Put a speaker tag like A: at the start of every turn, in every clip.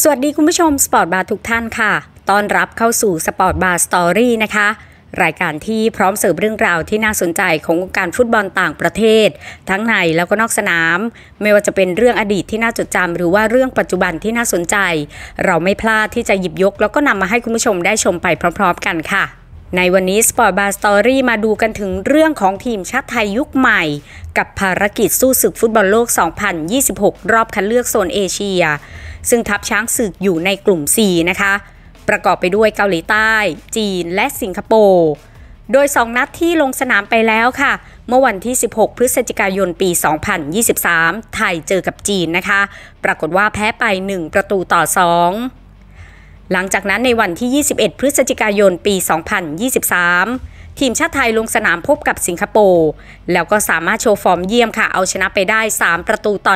A: สวัสดีคุณผู้ชมสปอร์ตบาร์ทุกท่านค่ะ ต้อนรับเข้าสู่สปอร์ตบาร์สตอรี่นะคะ รายการที่พร้อมเสิร์ฟเรื่องราวที่น่าสนใจของวงการฟุตบอลต่างประเทศ ทั้งในแล้วก็นอกสนาม ไม่ว่าจะเป็นเรื่องอดีตที่น่าจดจำหรือว่าเรื่องปัจจุบันที่น่าสนใจ เราไม่พลาดที่จะหยิบยก แล้วก็นำมาให้คุณผู้ชมได้ชมไปพร้อม ๆ กันค่ะในวันนี้สปอร์ตบาร์สตอรี่มาดูกันถึงเรื่องของทีมชาติไทยยุคใหม่ กับภารกิจสู้ศึกฟุตบอลโลก 2026 รอบคัดเลือกโซนเอเชีย ซึ่งทัพช้างศึกอยู่ในกลุ่ม 4 นะคะ ประกอบไปด้วยเกาหลีใต้ จีนและสิงคโปร์โดย 2 นัดที่ลงสนามไปแล้วค่ะ เมื่อวันที่ 16 พฤศจิกายนปี 2023 ไทยเจอกับจีนนะคะ ปรากฏว่าแพ้ไป1ประตูต่อ 2หลังจากนั้นในวันที่ 21 พฤศจิกายนปี 2023 ทีมชาติไทยลงสนามพบกับสิงคโปร์ แล้วก็สามารถโชว์ฟอร์มเยี่ยมค่ะ เอาชนะไปได้ 3 ประตูต่อ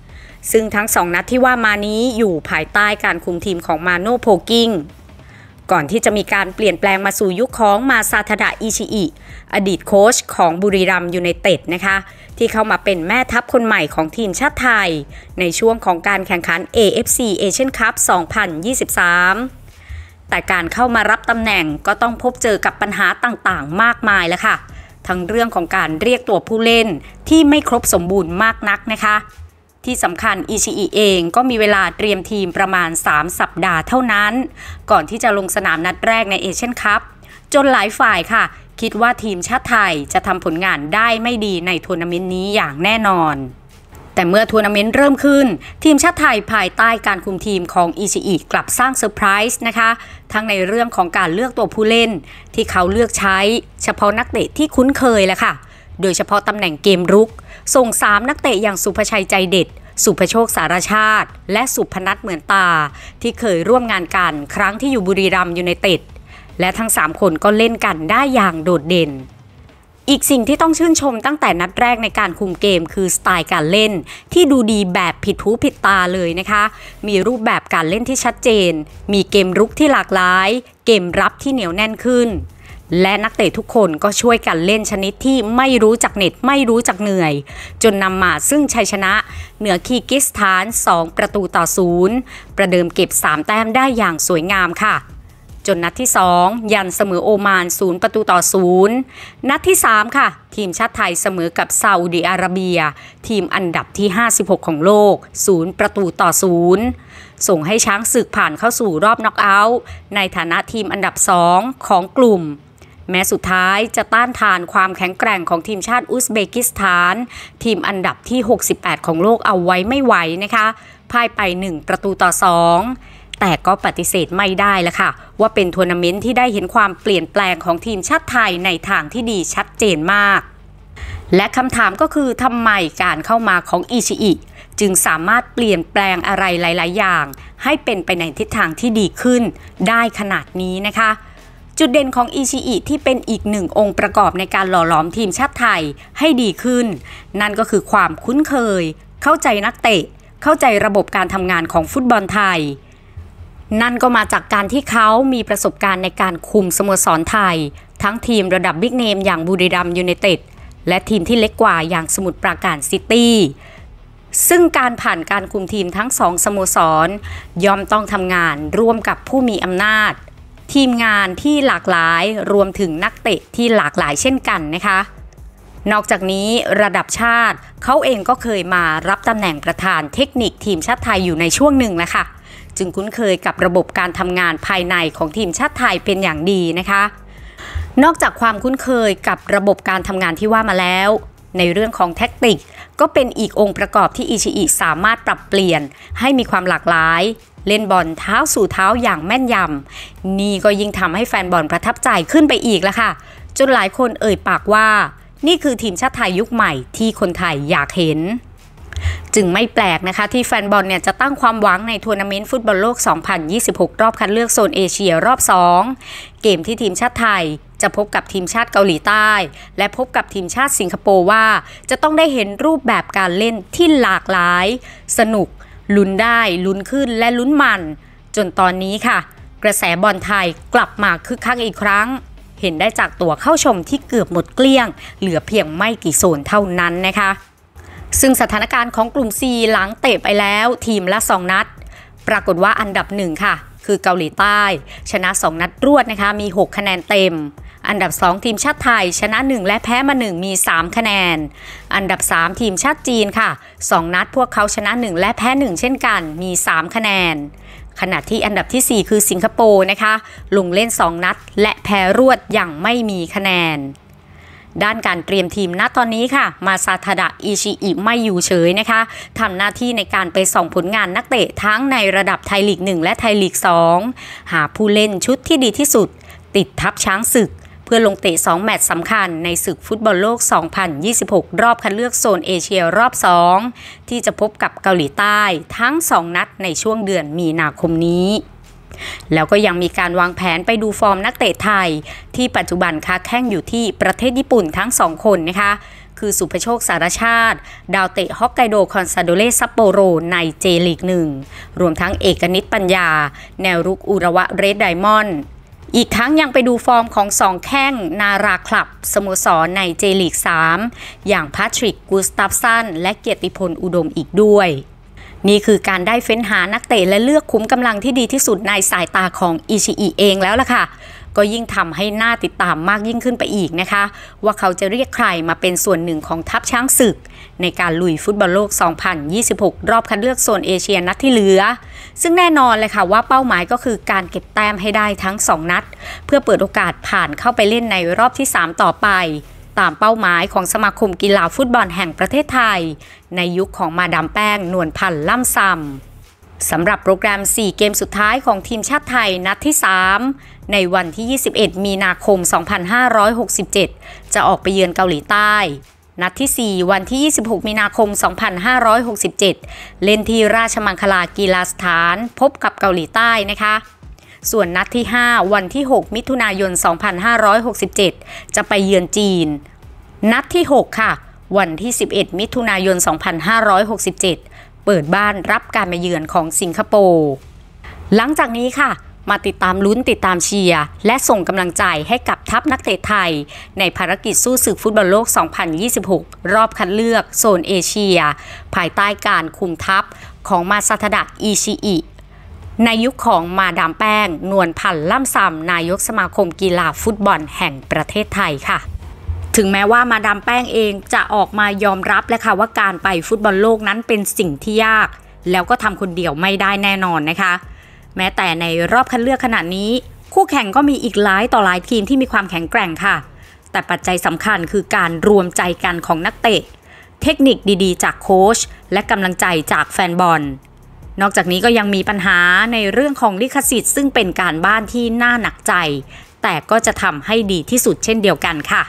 A: 1 ซึ่งทั้ง 2 นัดที่ว่ามานี้อยู่ภายใต้การคุมทีมของมาโนโพกิ้งก่อนที่จะมีการเปลี่ยนแปลงมาสู่ยุคของมาซาทดะอิชิอิ อดีตโค้ชของบุรีรัมยูไนเต็ดนะคะ ที่เข้ามาเป็นแม่ทัพคนใหม่ของทีมชาติไทย ในช่วงของการแข่งขัน AFC Asian Cup 2023 แต่การเข้ามารับตำแหน่งก็ต้องพบเจอกับปัญหาต่างๆ มากมายแล้วค่ะ ทั้งเรื่องของการเรียกตัวผู้เล่นที่ไม่ครบสมบูรณ์มากนักนะคะที่สำคัญอิชิอิเองก็มีเวลาเตรียมทีมประมาณ 3 สัปดาห์เท่านั้น ก่อนที่จะลงสนามนัดแรกในเอเชียนคัพจนหลายฝ่ายค่ะ คิดว่าทีมชาติไทยจะทำผลงานได้ไม่ดีในทัวร์นาเมนต์นี้อย่างแน่นอน แต่เมื่อทัวร์นาเมนต์เริ่มขึ้น ทีมชาติไทยภายใต้การคุมทีมของอิชิอิกลับสร้างเซอร์ไพรส์นะคะ ทั้งในเรื่องของการเลือกตัวผู้เล่น ที่เขาเลือกใช้เฉพาะนักเตะที่คุ้นเคยแหละค่ะโดยเฉพาะตำแหน่งเกมรุกส่ง3นักเตะอย่างสุภชัยใจเด็ด สุภโชคสารชาติ และสุพนัทเหมือนตา ที่เคยร่วมงานกันครั้งที่อยู่บุรีรัมย์ยูไนเต็ด และทั้ง 3 คนก็เล่นกันได้อย่างโดดเด่น อีกสิ่งที่ต้องชื่นชมตั้งแต่นัดแรกในการคุมเกมคือสไตล์การเล่น ที่ดูดีแบบผิดหูผิดตาเลยนะคะ มีรูปแบบการเล่นที่ชัดเจน มีเกมรุกที่หลากหลาย เกมรับที่เหนียวแน่นขึ้นและนักเตะทุกคนก็ช่วยกันเล่นชนิดที่ไม่รู้จักเหน็ดไม่รู้จักเหนื่อย จนนำมาซึ่งชัยชนะ เหนือคีกิสถาน 2 ประตูต่อศูนย์ประเดิมเก็บ 3 แต้มได้อย่างสวยงามค่ะ จนนัดที่ 2 ยันเสมอโอมาน0ประตูต่อศูนย์นัดที่ 3 ค่ะ ทีมชาติไทยเสมอกับ ซาอุดีอาระเบีย ทีมอันดับที่ 56 ของโลก 0 ประตูต่อศูนย์ส่งให้ช้างศึกผ่านเข้าสู่รอบน็อกเอาท์ในฐานะทีมอันดับ 2 ของกลุ่มแม้สุดท้ายจะต้านทานความแข็งแกร่งของทีมชาติอุซเบกิสถาน ทีมอันดับที่ 68 ของโลกเอาไว้ไม่ไหวนะคะพ่ายไป 1 ประตูต่อ 2 แต่ก็ปฏิเสธไม่ได้ละค่ะ ว่าเป็นทัวร์นาเมนต์ที่ได้เห็นความเปลี่ยนแปลงของทีมชาติไทยในทางที่ดีชัดเจนมาก และคำถามก็คือทำไมการเข้ามาของอิชิอิจึงสามารถเปลี่ยนแปลงอะไรหลาย ๆ อย่าง ให้เป็นไปในทิศทางที่ดีขึ้น ได้ขนาดนี้นะคะจุดเด่นของอิชิอิที่เป็นอีกหนึ่งองค์ประกอบในการหล่อหลอมทีมชาติไทยให้ดีขึ้น นั่นก็คือความคุ้นเคย เข้าใจนักเตะ เข้าใจระบบการทำงานของฟุตบอลไทย นั่นก็มาจากการที่เขามีประสบการณ์ในการคุมสโมสรไทย ทั้งทีมระดับบิ๊กเนม อย่างบุรีรัมยูไนเต็ดและทีมที่เล็กกว่าอย่างสมุทรปราการซิตี้ ซึ่งการผ่านการคุมทีมทั้งสองสโมสรย่อมต้องทำงาน ร่วมกับผู้มีอำนาจทีมงานที่หลากหลายรวมถึงนักเตะที่หลากหลายเช่นกันนะคะ นอกจากนี้ระดับชาติเขาเองก็เคยมารับตำแหน่งประธานเทคนิคทีมชาติไทยอยู่ในช่วงหนึ่งแล้วค่ะจึงคุ้นเคยกับระบบการทำงานภายในของทีมชาติไทยเป็นอย่างดีนะคะ นอกจากความคุ้นเคยกับระบบการทำงานที่ว่ามาแล้ว ในเรื่องของแท็กติก ก็เป็นอีกองค์ประกอบที่อิชิอิสามารถปรับเปลี่ยน ให้มีความหลากหลายเล่นบอลเท้าสู่เท้าอย่างแม่นยำ นี่ก็ยิ่งทำให้แฟนบอลประทับใจขึ้นไปอีกแล้วค่ะ จนหลายคนเอ่ยปากว่า นี่คือทีมชาติไทยยุคใหม่ที่คนไทยอยากเห็น จึงไม่แปลกนะคะที่แฟนบอลเนี่ยจะตั้งความหวังในทัวร์นาเมนต์ฟุตบอลโลก 2026 รอบคัดเลือกโซนเอเชียรอบ 2 เกมที่ทีมชาติไทยจะพบกับทีมชาติเกาหลีใต้ และพบกับทีมชาติสิงคโปร์ว่าจะต้องได้เห็นรูปแบบการเล่นที่หลากหลาย สนุกลุ้นได้ลุ้นขึ้นและลุ้นมันจนตอนนี้ค่ะ กระแสบอลไทยกลับมาคึกคักอีกครั้ง เห็นได้จากตั๋วเข้าชมที่เกือบหมดเกลี้ยง เหลือเพียงไม่กี่โซนเท่านั้นนะคะ ซึ่งสถานการณ์ของกลุ่ม C หลังเตะไปแล้ว ทีมละ2นัด ปรากฏว่าอันดับหนึ่งค่ะ คือเกาหลีใต้ ชนะ 2 นัดรวดนะคะ มี 6 คะแนนเต็มอันดับ 2 ทีมชาติไทยชนะ 1 และแพ้มา1มี3 คะแนน อันดับ 3 ทีมชาติจีนค่ะ 2 นัดพวกเขาชนะ1และแพ้1 เช่นกันมี 3 คะแนน ขณะที่อันดับที่ 4 คือสิงคโปร์นะคะ ลงเล่น 2 นัดและแพ้รวดอย่างไม่มีคะแนน ด้านการเตรียมทีมณตอนนี้ค่ะ มาซาทาดะอิชิอิไม่อยู่เฉยนะคะทำหน้าที่ในการไปส่องผลงานนักเตะทั้งในระดับไทยลีก 1 และไทยลีก 2 หาผู้เล่นชุดที่ดีที่สุด ติดทับช้างศึกพื่อลงเตะ2แมตช์สำคัญในศึกฟุตบอลโลก 2026 รอบคัดเลือกโซนเอเชียรอบ 2 ที่จะพบกับเกาหลีใต้ทั้ง 2 นัดในช่วงเดือนมีนาคมนี้ แล้วก็ยังมีการวางแผนไปดูฟอร์มนักเตะไทย ที่ปัจจุบันค้าแข่งอยู่ที่ประเทศญี่ปุ่นทั้งสองคนนะคะคือสุภโชคสารชาติ ดาวเตะฮอกไกโด คอนซาโดเลซัปโปโรในเจลีกหนึ่งรวมทั้งเอกนิตปัญญา แนวรุกอุระวะเรดไดมอนอีกทั้งยังไปดูฟอร์มของสองแข้ง นาราคลับสโมสรในเจลีก 3 อย่างพาทริกกูสตาฟสัน และเกียรติพลอุดมอีกด้วย นี่คือการได้เฟ้นหานักเตะและเลือกคุ้มกำลังที่ดีที่สุดในสายตาของอิชิอิเองแล้วล่ะค่ะก็ยิ่งทำให้หน้าติดตามมากยิ่งขึ้นไปอีกนะคะ ว่าเขาจะเรียกใครมาเป็นส่วนหนึ่งของทัพช้างศึก ในการลุยฟุตบอลโลก 2026 รอบคัดเลือกโซนเอเชียนัดที่เหลือ ซึ่งแน่นอนเลยค่ะว่าเป้าหมายก็คือการเก็บแต้มให้ได้ทั้ง 2 นัด เพื่อเปิดโอกาสผ่านเข้าไปเล่นในรอบที่ 3 ต่อไป ตามเป้าหมายของสมาคมกีฬาฟุตบอลแห่งประเทศไทย ในยุคของมาดามแป้งนวลพันธ์ล่ำซำสำหรับโปรแกรม 4 เกมสุดท้ายของทีมชาติไทยนัดที่ 3 ในวันที่ 21 มีนาคม 2567 จะออกไปเยือนเกาหลีใต้ นัดที่ 4 วันที่26มีนาคม 2567 เล่นที่ราชมังคลากีฬาสถาน พบกับเกาหลีใต้นะคะ ส่วนนัดที่ 5 วันที่ 6 มิถุนายน 2567 จะไปเยือนจีนนัดที่ 6 ค่ะ วันที่ 11 มิถุนายน 2567เปิดบ้านรับการมาเยือนของสิงคโปร์ หลังจากนี้ค่ะ มาติดตามลุ้นติดตามเชียร์และส่งกำลังใจให้กับทัพนักเตะไทย ในภารกิจสู้ศึกฟุตบอลโลก 2026 รอบคัดเลือกโซนเอเชีย ภายใต้การคุมทัพของมาซาทดะอีชิอิในยุคของมาดามแป้ง นวลพันธ์ล่ำซำนายกสมาคมกีฬาฟุตบอลแห่งประเทศไทยค่ะถึงแม้ว่ามาดามแป้งเองจะออกมายอมรับแลวค่ะว่าการไปฟุตบอลโลกนั้นเป็นสิ่งที่ยาก แล้วก็ทำคนเดียวไม่ได้แน่นอนนะคะ แม้แต่ในรอบคัดเลือกขณะนี้ คู่แข่งก็มีอีกหลายต่อหลายทีมที่มีความแข็งแกร่งค่ะ แต่ปัจจัยสำคัญคือการรวมใจกันของนักเตะ เทคนิคดีๆจากโค้ชและกำลังใจจากแฟนบอล นอกจากนี้ก็ยังมีปัญหาในเรื่องของลิขสิทธิ์ซึ่งเป็นการบ้านที่น่าหนักใจ แต่ก็จะทำให้ดีที่สุดเช่นเดียวกันค่ะ